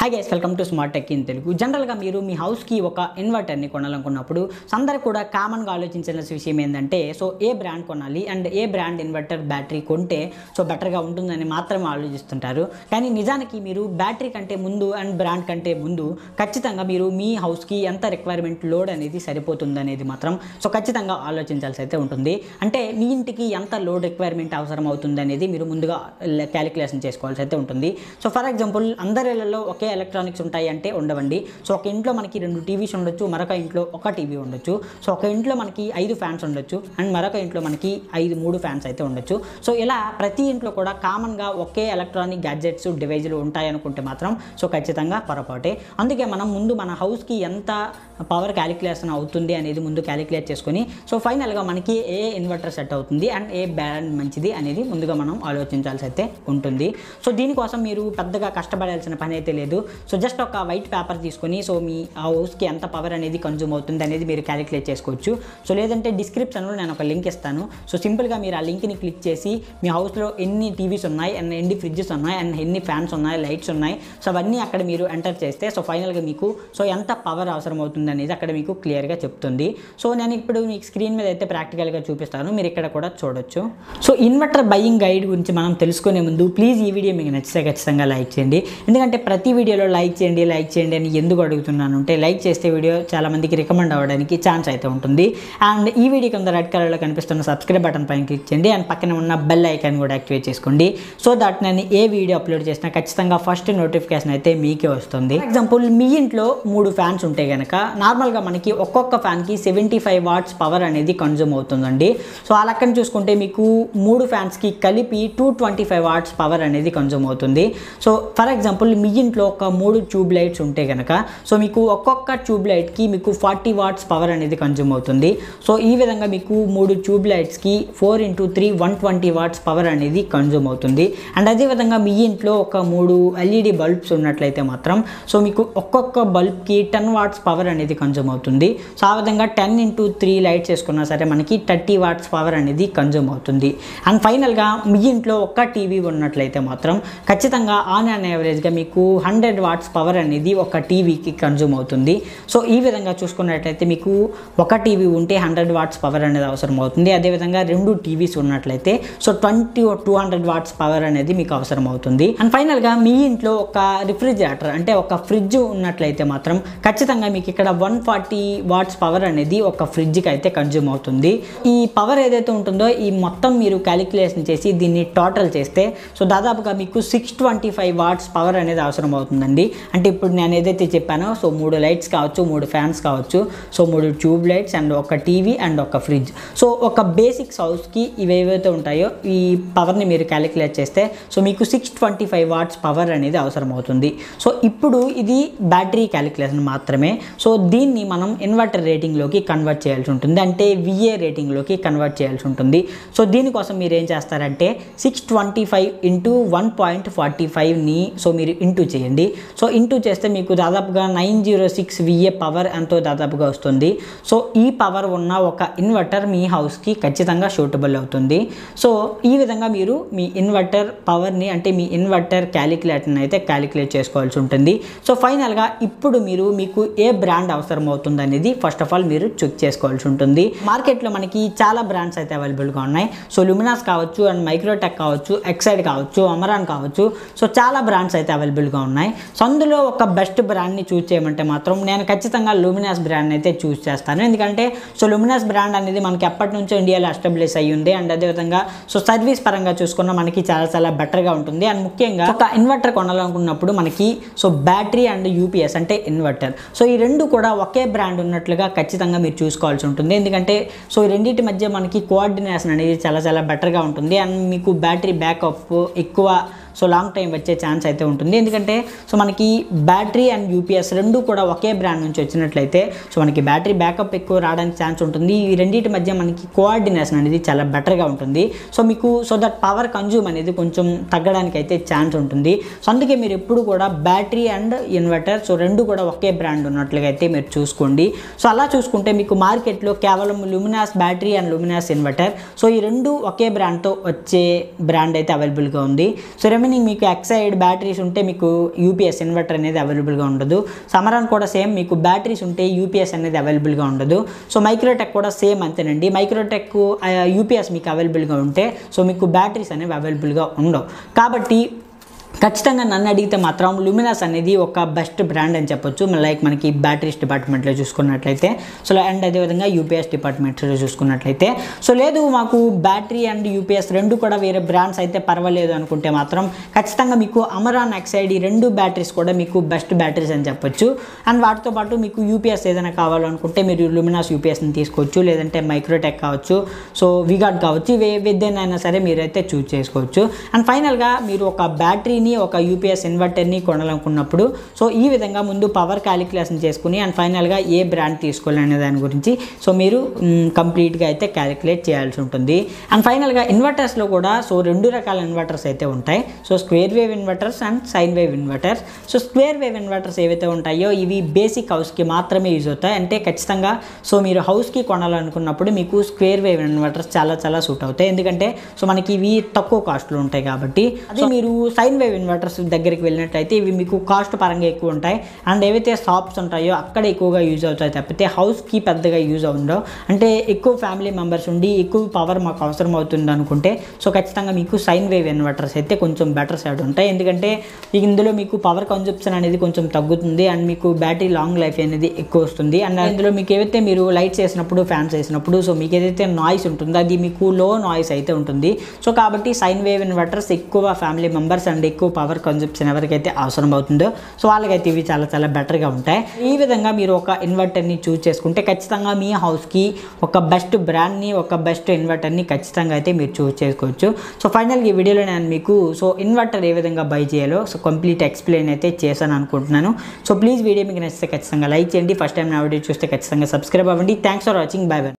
high guys welcome to smart tech in Telugu జనరల్గా మీరు మీ హౌస్కి ఒక ఇన్వర్టర్ని కొనాలనుకున్నప్పుడు అందరూ కూడా కామన్గా ఆలోచించాల్సిన విషయం ఏంటంటే సో ఏ బ్రాండ్ కొనాలి అండ్ ఏ బ్రాండ్ ఇన్వర్టర్ బ్యాటరీ కొంటే సో బెటర్గా ఉంటుందని మాత్రమే ఆలోచిస్తుంటారు కానీ నిజానికి మీరు బ్యాటరీ కంటే ముందు అండ్ బ్రాండ్ కంటే ముందు ఖచ్చితంగా మీరు మీ హౌస్కి ఎంత రిక్వైర్మెంట్ లోడ్ అనేది సరిపోతుంది అనేది మాత్రం సో ఖచ్చితంగా ఆలోచించాల్సి అయితే ఉంటుంది అంటే మీ ఇంటికి ఎంత లోడ్ రిక్వైర్మెంట్ అవసరం అవుతుంది అనేది మీరు ముందుగా క్యాలిక్యులేషన్ చేసుకోవాల్సి అయితే ఉంటుంది సో ఫర్ ఎగ్జాంపుల్ అందరిలో ఒకే ఒకే ఎలక్ట్రానిక్స్ ఉంటాయి అంటే ఉండవండి సో ఒక ఇంట్లో మనకి రెండు టీవీస్ ఉండొచ్చు మరొక ఇంట్లో ఒక టీవీ ఉండొచ్చు సో ఒక ఇంట్లో మనకి ఐదు ఫ్యాన్స్ ఉండొచ్చు అండ్ మరొక ఇంట్లో మనకి ఐదు మూడు ఫ్యాన్స్ అయితే ఉండొచ్చు సో ఇలా ప్రతి ఇంట్లో కూడా కామన్గా ఒకే ఎలక్ట్రానిక్ గ్యాడ్జెట్స్ డివైజులు ఉంటాయనుకుంటే మాత్రం సో ఖచ్చితంగా పొరపాటే అందుకే మనం ముందు మన హౌస్కి ఎంత పవర్ క్యాలిక్యులేషన్ అవుతుంది అనేది ముందు క్యాలిక్యులేట్ చేసుకొని సో ఫైనల్గా మనకి ఏ ఇన్వర్టర్ సెట్ అవుతుంది అండ్ ఏ బ్యాండ్ మంచిది అనేది ముందుగా మనం ఆలోచించాల్సి అయితే ఉంటుంది సో దీనికోసం మీరు పెద్దగా కష్టపడాల్సిన పని అయితే లేదు సో జస్ట్ ఒక వైట్ పేపర్ తీసుకొని సో మీ ఆ హౌస్కి ఎంత పవర్ అనేది కన్జ్యూమ్ అవుతుంది అనేది మీరు క్యాలిక్యులేట్ చేసుకోవచ్చు సో లేదంటే డిస్క్రిప్షన్లో నేను ఒక లింక్ ఇస్తాను సో సింపుల్గా మీరు ఆ లింక్ని క్లిక్ చేసి మీ హౌస్లో ఎన్ని టీవీస్ ఉన్నాయి అండ్ ఎన్ని ఫ్రిడ్జెస్ ఉన్నాయి అండ్ ఎన్ని ఫ్యాన్స్ ఉన్నాయి లైట్స్ ఉన్నాయి సో అవన్నీ అక్కడ మీరు ఎంటర్ చేస్తే సో ఫైనల్గా మీకు సో ఎంత పవర్ అవసరం అవుతుంది అనేది అక్కడ మీకు క్లియర్గా చెప్తుంది సో నేను ఇప్పుడు మీకు స్క్రీన్ మీద అయితే ప్రాక్టికల్గా చూపిస్తాను మీరు ఇక్కడ కూడా చూడొచ్చు సో ఇన్వర్టర్ బయింగ్ గైడ్ గురించి మనం తెలుసుకునే ముందు ప్లీజ్ ఈ వీడియో మీకు నచ్చితే ఖచ్చితంగా లైక్ చేయండి ఎందుకంటే ప్రతి వీడియో వీడియోలో లైక్ చేయండి లైక్ చేయండి అని ఎందుకు అడుగుతున్నాను అంటే లైక్ చేస్తే వీడియో చాలామందికి రికమెండ్ అవ్వడానికి ఛాన్స్ అయితే ఉంటుంది అండ్ ఈ వీడియో కింద రెడ్ కలర్లో కనిపిస్తున్న సబ్స్క్రైబ్ బటన్ పైన క్లిక్ చేయండి అండ్ పక్కన ఉన్న బెల్ ఐకాన్ కూడా యాక్టివేట్ చేసుకోండి సో దాట్ నేను ఏ వీడియో అప్లోడ్ చేసినా ఖచ్చితంగా ఫస్ట్ నోటిఫికేషన్ అయితే మీకే వస్తుంది ఎగ్జాంపుల్ మీ ఇంట్లో మూడు ఫ్యాన్స్ ఉంటే కనుక నార్మల్గా మనకి ఒక్కొక్క ఫ్యాన్కి సెవెంటీ ఫైవ్ వాట్స్ పవర్ అనేది కన్జ్యూమ్ అవుతుందండి సో ఆ లెక్కన చూసుకుంటే మీకు మూడు ఫ్యాన్స్కి కలిపి two twenty five watts power అనేది కన్జ్యూమ్ అవుతుంది సో ఫర్ ఎగ్జాంపుల్ మీ ఇంట్లో ఒక మూడు ట్యూబ్ లైట్స్ ఉంటే కనుక సో మీకు ఒక్కొక్క ట్యూబ్ లైట్కి మీకు ఫార్టీ వాట్స్ పవర్ అనేది కన్జ్యూమ్ అవుతుంది సో ఈ విధంగా మీకు మూడు ట్యూబ్ లైట్స్కి four into three one twenty watts power అనేది కన్జ్యూమ్ అవుతుంది అండ్ అదేవిధంగా మీ ఇంట్లో ఒక మూడు ఎల్ఈడి బల్బ్స్ ఉన్నట్లయితే మాత్రం సో మీకు ఒక్కొక్క బల్బ్కి టెన్ వాట్స్ పవర్ అనేది కన్జ్యూమ్ అవుతుంది సో ఆ విధంగా టెన్ ఇంటూ త్రీ లైట్స్ వేసుకున్నా సరే మనకి థర్టీ వాట్స్ పవర్ అనేది కన్జ్యూమ్ అవుతుంది అండ్ ఫైనల్గా మీ ఇంట్లో ఒక్క టీవీ ఉన్నట్లయితే మాత్రం ఖచ్చితంగా ఆన్ అండ్ యావరేజ్గా మీకు హండ్రెడ్ హండ్రెడ్ వాట్స్ పవర్ అనేది ఒక టీవీకి కన్జ్యూమ్ అవుతుంది సో ఈ విధంగా చూసుకున్నట్లయితే మీకు ఒక టీవీ ఉంటే హండ్రెడ్ వాట్స్ పవర్ అనేది అవసరం అవుతుంది అదేవిధంగా రెండు టీవీస్ ఉన్నట్లయితే so twenty two hundred watts power అనేది మీకు అవసరం అవుతుంది అండ్ ఫైనల్గా మీ ఇంట్లో ఒక రిఫ్రిజిరేటర్ అంటే ఒక ఫ్రిడ్జ్ ఉన్నట్లయితే మాత్రం ఖచ్చితంగా మీకు ఇక్కడ వన్ ఫార్టీ వాట్స్ పవర్ అనేది ఒక ఫ్రిడ్జ్కి అయితే కన్జ్యూమ్ అవుతుంది ఈ పవర్ ఏదైతే ఉంటుందో ఈ మొత్తం మీరు క్యాలిక్యులేషన్ చేసి దీన్ని టోటల్ చేస్తే సో దాదాపుగా మీకు six twenty five watts power అనేది అవసరం అవుతుంది ఉంటుందండి అంటే ఇప్పుడు నేను ఏదైతే చెప్పానో సో మూడు లైట్స్ కావచ్చు మూడు ఫ్యాన్స్ కావచ్చు సో మూడు ట్యూబ్ లైట్స్ అండ్ ఒక టీవీ అండ్ ఒక ఫ్రిడ్జ్ సో ఒక బేసిక్స్ హౌస్కి ఇవి ఏవైతే ఉంటాయో ఈ పవర్ని మీరు క్యాలిక్యులేట్ చేస్తే సో మీకు six twenty five watts power అనేది అవసరం అవుతుంది సో ఇప్పుడు ఇది బ్యాటరీ క్యాలిక్యులేషన్ మాత్రమే సో దీన్ని మనం ఇన్వర్టర్ రేటింగ్లోకి కన్వర్ట్ చేయాల్సి ఉంటుంది అంటే విఏ రేటింగ్లోకి కన్వర్ట్ చేయాల్సి ఉంటుంది సో దీనికోసం మీరు ఏం చేస్తారంటే six twenty five into one point forty ఫైవ్ని సో మీరు ఇంటూ చేయండి సో ఇంటూ చేస్తే మీకు దాదాపుగా nine zero six VA power ఎంతో దాదాపుగా వస్తుంది సో ఈ పవర్ ఉన్న ఒక ఇన్వర్టర్ మీ హౌస్కి ఖచ్చితంగా షూటబుల్ అవుతుంది సో ఈ విధంగా మీరు మీ ఇన్వర్టర్ పవర్ని అంటే మీ ఇన్వర్టర్ క్యాలిక్యులేటర్ని అయితే క్యాలిక్యులేట్ చేసుకోవాల్సి ఉంటుంది సో ఫైనల్గా ఇప్పుడు మీరు మీకు ఏ బ్రాండ్ అవసరం అవుతుంది అనేది ఫస్ట్ ఆఫ్ ఆల్ మీరు చెక్ చేసుకోవాల్సి ఉంటుంది మార్కెట్లో మనకి చాలా బ్రాండ్స్ అయితే అవైలబుల్గా ఉన్నాయి సో లుమినాస్ కావచ్చు అండ్ మైక్రోటెక్ కావచ్చు ఎక్సైడ్ కావచ్చు అమరాన్ కావచ్చు సో చాలా బ్రాండ్స్ అయితే అవైలబుల్గా ఉన్నాయి ఉన్నాయి సో అందులో ఒక బెస్ట్ బ్రాండ్ని చూస్ చేయమంటే మాత్రం నేను ఖచ్చితంగా లూమినాస్ బ్రాండ్ అయితే చూస్ చేస్తాను ఎందుకంటే సో లూమినాస్ బ్రాండ్ అనేది మనకి ఎప్పటి నుంచో ఇండియాలో ఎస్టాబ్లిష్ అయ్యి ఉంది అండ్ అదేవిధంగా సో సర్వీస్ పరంగా చూసుకున్న మనకి చాలా చాలా బెటర్గా ఉంటుంది అండ్ ముఖ్యంగా ఒక ఇన్వర్టర్ కొనాలనుకున్నప్పుడు మనకి సో బ్యాటరీ అండ్ యూపీఎస్ అంటే ఇన్వర్టర్ సో ఈ రెండు కూడా ఒకే బ్రాండ్ ఉన్నట్లుగా ఖచ్చితంగా మీరు చూసుకోవాల్సి ఉంటుంది ఎందుకంటే సో ఈ రెండింటి మధ్య మనకి కోఆర్డినేషన్ అనేది చాలా చాలా బెటర్గా ఉంటుంది అండ్ మీకు బ్యాటరీ బ్యాకప్ ఎక్కువ సో లాంగ్ టైం వచ్చే ఛాన్స్ అయితే ఉంటుంది ఎందుకంటే సో మనకి బ్యాటరీ అండ్ యూపీఎస్ రెండు కూడా ఒకే బ్రాండ్ నుంచి వచ్చినట్లయితే సో మనకి బ్యాటరీ బ్యాకప్ ఎక్కువ రావడానికి ఛాన్స్ ఉంటుంది ఈ రెండింటి మధ్య మనకి కోఆర్డినేషన్ అనేది చాలా బెటర్గా ఉంటుంది సో మీకు సో దట్ పవర్ కన్జ్యూమ్ అనేది కొంచెం తగ్గడానికి అయితే ఛాన్స్ ఉంటుంది సో అందుకే మీరు ఎప్పుడు కూడా బ్యాటరీ అండ్ ఇన్వర్టర్ సో రెండు కూడా ఒకే బ్రాండ్ ఉన్నట్లుగా అయితే మీరు చూసుకోండి సో అలా చూసుకుంటే మీకు మార్కెట్లో కేవలం Luminous battery and Luminous inverter so ఈ రెండు ఒకే బ్రాండ్తో వచ్చే బ్రాండ్ అయితే అవైలబుల్గా ఉంది సో రిమైనింగ్ మీకు ఎక్సైడ్ బ్యాటరీస్ ఉంటే మీకు యూపీఎస్ ఇన్వర్టర్ అనేది అవైలబుల్గా ఉండదు సమరాన్ కూడా సేమ్ మీకు బ్యాటరీస్ ఉంటే యూపీఎస్ అనేది అవైలబుల్గా ఉండదు సో మైక్రోటెక్ కూడా సేమ్ అంతేనండి మైక్రోటెక్ యూపీఎస్ uh, మీకు అవైలబుల్గా ఉంటే సో మీకు బ్యాటరీస్ అనేవి అవైలబుల్గా ఉండవు కాబట్టి ఖచ్చితంగా నన్ను అడిగితే మాత్రం లుమినాస్ అనేది ఒక బెస్ట్ బ్రాండ్ అని చెప్పొచ్చు లైక్ మనకి బ్యాటరీస్ డిపార్ట్మెంట్లో చూసుకున్నట్లయితే సో అండ్ అదేవిధంగా యూపీఎస్ డిపార్ట్మెంట్లో చూసుకున్నట్లయితే సో లేదు మాకు బ్యాటరీ అండ్ యూపీఎస్ రెండు కూడా వేరే బ్రాండ్స్ అయితే పర్వాలేదు అనుకుంటే మాత్రం ఖచ్చితంగా మీకు అమరాన్ ఎక్సైడ్ ఈ రెండు బ్యాటరీస్ కూడా మీకు బెస్ట్ బ్యాటరీస్ అని చెప్పొచ్చు అండ్ వాటితో పాటు మీకు యూపీఎస్ ఏదైనా కావాలనుకుంటే మీరు లుమినాస్ యూపీఎస్ని తీసుకోవచ్చు లేదంటే మైక్రోటెక్ కావచ్చు సో విగాడ్ కావచ్చు ఇవి విద్యనైనా సరే మీరైతే చూజ్ చేసుకోవచ్చు అండ్ ఫైనల్గా మీరు ఒక బ్యాటరీ బ్యాటరీని ఒక యూపీఎస్ ఇన్వర్టర్ని కొనాలనుకున్నప్పుడు సో ఈ విధంగా ముందు పవర్ క్యాలిక్యులేషన్ చేసుకుని అండ్ ఫైనల్గా ఏ బ్రాండ్ తీసుకోవాలనే దాని గురించి సో మీరు కంప్లీట్గా అయితే క్యాలిక్యులేట్ చేయాల్సి ఉంటుంది అండ్ ఫైనల్గా ఇన్వర్టర్స్లో కూడా సో రెండు రకాల ఇన్వర్టర్స్ అయితే ఉంటాయి so square wave inverters and sine wave inverters so square wave inverters ఏవైతే ఉంటాయో ఇవి బేసిక్ హౌస్కి మాత్రమే యూజ్ అవుతాయి అంటే ఖచ్చితంగా సో మీరు హౌస్కి కొనాలనుకున్నప్పుడు మీకు స్క్వేర్ వేవ్ ఇన్వర్టర్స్ చాలా చాలా సూట్ అవుతాయి ఎందుకంటే సో మనకి ఇవి తక్కువ కాస్ట్లో ఉంటాయి కాబట్టి అదే మీరు సైన్ వేవ్ ఫైవ్ ఇన్వర్టర్స్ దగ్గరికి వెళ్ళినట్టయితే ఇవి మీకు కాస్ట్ పరంగా ఎక్కువ ఉంటాయి అండ్ ఏవైతే షాప్స్ ఉంటాయో అక్కడ ఎక్కువగా యూజ్ అవుతాయి తప్పితే హౌస్కి పెద్దగా యూజ్ ఉండవు అంటే ఎక్కువ ఫ్యామిలీ మెంబర్స్ ఉండి ఎక్కువ పవర్ మాకు అవసరం అవుతుంది అనుకుంటే సో ఖచ్చితంగా మీకు సైన్ వేవ్ ఇన్వర్టర్స్ అయితే కొంచెం బెటర్ సైడ్ ఉంటాయి ఎందుకంటే ఇందులో మీకు పవర్ కన్జంప్షన్ అనేది కొంచెం తగ్గుతుంది అండ్ మీకు బ్యాటరీ లాంగ్ లైఫ్ అనేది ఎక్కువ వస్తుంది అండ్ ఇందులో మీకు ఏవైతే మీరు లైట్స్ వేసినప్పుడు ఫ్యాన్స్ వేసినప్పుడు సో మీకు ఏదైతే నాయిస్ ఉంటుందో అది మీకు లో నాయిస్ అయితే ఉంటుంది సో కాబట్టి సైన్ వేవ్ ఇన్వర్టర్స్ ఎక్కువ ఫ్యామిలీ మెంబర్స్ అండ్ ఎక్కువ పవర్ కన్జప్షన్ ఎవరికైతే అవసరం అవుతుందో సో వాళ్ళకైతే ఇవి చాలా చాలా బెటర్గా ఉంటాయి ఈ విధంగా మీరు ఒక ఇన్వర్టర్ని చూస్ చేసుకుంటే ఖచ్చితంగా మీ హౌస్కి ఒక బెస్ట్ బ్రాండ్ని ఒక బెస్ట్ ఇన్వర్టర్ని ఖచ్చితంగా అయితే మీరు చూస్ చేసుకోవచ్చు సో ఫైనల్గా ఈ వీడియోలో నేను మీకు సో ఇన్వర్టర్ ఏ విధంగా బై చేయాలో సో కంప్లీట్ ఎక్స్ప్లెయిన్ అయితే చేశాను అనుకుంటున్నాను సో ప్లీజ్ వీడియో మీకు నచ్చితే ఖచ్చితంగా లైక్ చేయండి ఫస్ట్ టైం నా వీడియో చూస్తే ఖచ్చితంగా సబ్స్క్రైబ్ అవ్వండి thanks for watching bye by